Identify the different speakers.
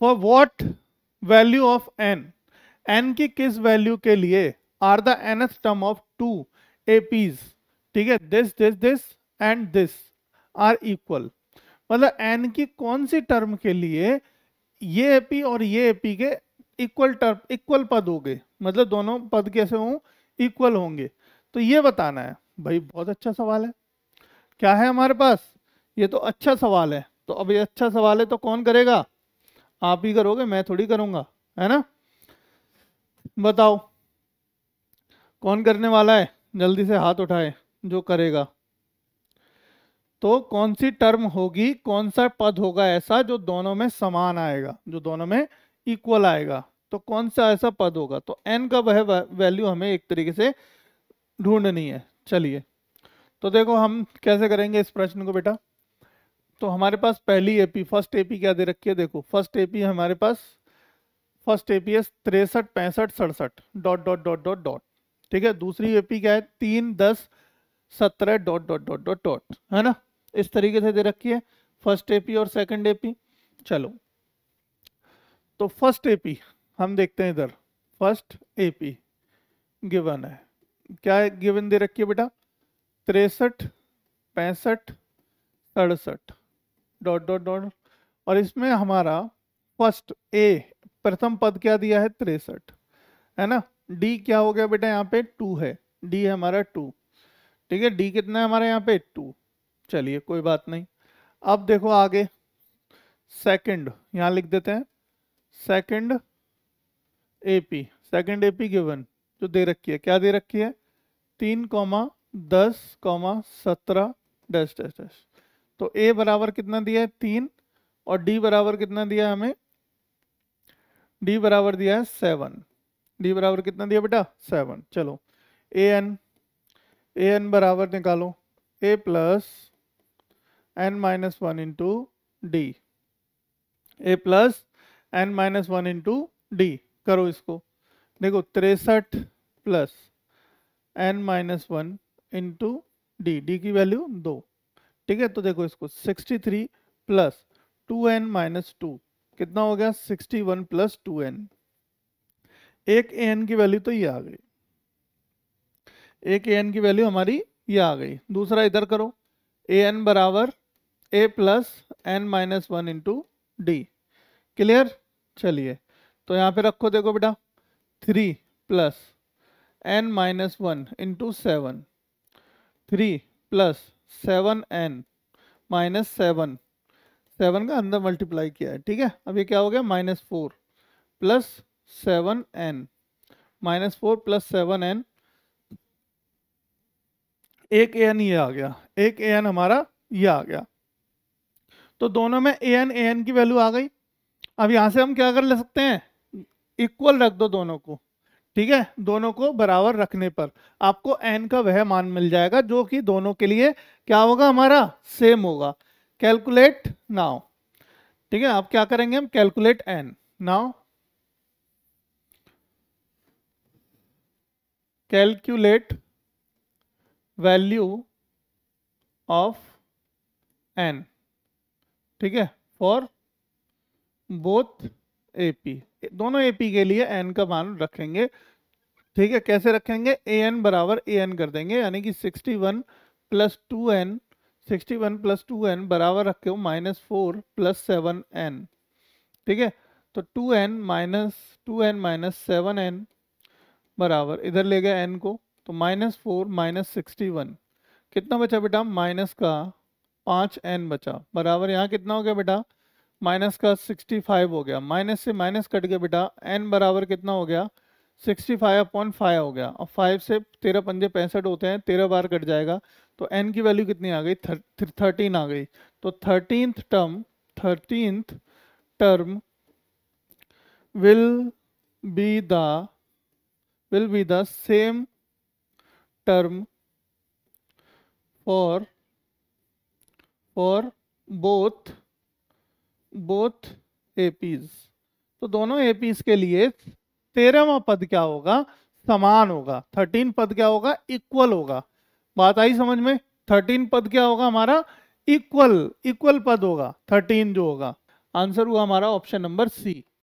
Speaker 1: for what value of N एन की किस वैल्यू के लिए are the N term of two A P's ठीक है this this this and this are equal मतलब एन की कौन सी टर्म के लिए ये एपी और ये एपी के इक्वल टर्म इक्वल पद हो गए मतलब दोनों पद कैसे हों इक्वल होंगे तो ये बताना है भाई बहुत अच्छा सवाल है क्या है हमारे पास ये तो अच्छा सवाल है तो अब ये अच्छा सवाल है तो कौन करेगा आप ही करोगे मैं थोड़ी करूंगा है ना बताओ कौन करने वाला है जल्दी से हाथ उठाए जो करेगा तो कौन सी टर्म होगी कौन सा पद होगा ऐसा जो दोनों में समान आएगा जो दोनों में इक्वल आएगा तो कौन सा ऐसा पद होगा तो एन का वह वैल्यू हमें एक तरीके से ढूंढनी है चलिए तो देखो हम कैसे करेंगे इस प्रश्न को बेटा तो हमारे पास पहली एपी फर्स्ट एपी क्या दे रखी है देखो फर्स्ट एपी हमारे पास फर्स्ट एपी है तिरसठ पैंसठ सड़सठ dot dot dot dot dot ठीक है दूसरी एपी क्या है तीन दस सत्रह dot dot dot dot dot है ना इस तरीके से दे रखी है फर्स्ट एपी और सेकंड एपी चलो तो फर्स्ट एपी हम देखते हैं इधर फर्स्ट एपी गिवन है क्या है गिवन दे रखी है बेटा तिरसठ पैंसठ सड़सठ डॉट डॉट डॉट और इसमें हमारा फर्स्ट ए प्रथम पद क्या दिया है तिरसठ है ना डी क्या हो गया बेटा यहाँ पे टू है डी है हमारा टू ठीक है डी कितना है हमारे यहाँ पे टू चलिए कोई बात नहीं अब देखो आगे सेकंड यहाँ लिख देते हैं second AP second AP given जो दे रखी है क्या दे रखी है तीन कॉमा दस कॉमा सत्रह डैश डैश डैश तो ए बराबर कितना दिया है तीन और डी बराबर कितना दिया हमें डी बराबर दिया है सेवन डी बराबर कितना दिया बेटा सेवन चलो ए एन ए एन बराबर निकालो a plus n minus one into d a plus n minus one into d करो इसको देखो तिरसठ plus n minus one into d d की वैल्यू दो ठीक है तो देखो इसको 63 three plus two n minus two कितना हो गया 61 वन प्लस टू एन एक ए एन की वैल्यू तो ये आ गई एक ए एन की वैल्यू हमारी ये आ गई दूसरा इधर करो ए एन बराबर a plus n minus one into d clear चलिए तो यहाँ पे रखो देखो बेटा three plus n minus one into seven three plus seven n minus seven seven का अंदर मल्टीप्लाई किया है ठीक है अब ये क्या हो गया minus four plus seven n minus four plus seven n एक ए एन ये आ गया एक ए एन हमारा ये आ गया तो दोनों में ए एन ए एन की वैल्यू आ गई अब यहां से हम क्या कर ले सकते हैं इक्वल रख दो दोनों को ठीक है दोनों को बराबर रखने पर आपको एन का वह मान मिल जाएगा जो कि दोनों के लिए क्या होगा हमारा सेम होगा कैलकुलेट नाउ ठीक है आप क्या करेंगे हम calculate n now calculate value of n ठीक है फॉर बोथ ए पी दोनों ए पी के लिए एन का मान रखेंगे ठीक है कैसे रखेंगे ए एन बराबर ए एन कर देंगे यानी कि sixty one plus two n sixty one plus two n बराबर रखे हो minus four plus seven n ठीक है तो two n minus two n minus seven n बराबर इधर ले गया एन को तो minus four minus sixty one कितना बचा बेटा माइनस का पाँच एन बचा बराबर यहाँ कितना हो गया बेटा माइनस का 65 हो गया माइनस से माइनस कट गया बेटा एन बराबर कितना हो गया 65 फाइव अपॉन फाइव हो गया और फाइव से तेरह पंजे पैंसठ होते हैं तेरह बार कट जाएगा तो एन की वैल्यू कितनी आ गई थर्टीन आ गई तो thirteenth term thirteenth term will be the will be the same term for for both both APs तो दोनों एपीज के लिए तेरहवा पद क्या होगा समान होगा थर्टीन पद क्या होगा इक्वल होगा बात आई समझ में थर्टीन पद क्या होगा हमारा इक्वल इक्वल पद होगा थर्टीन जो होगा आंसर हुआ हमारा ऑप्शन नंबर सी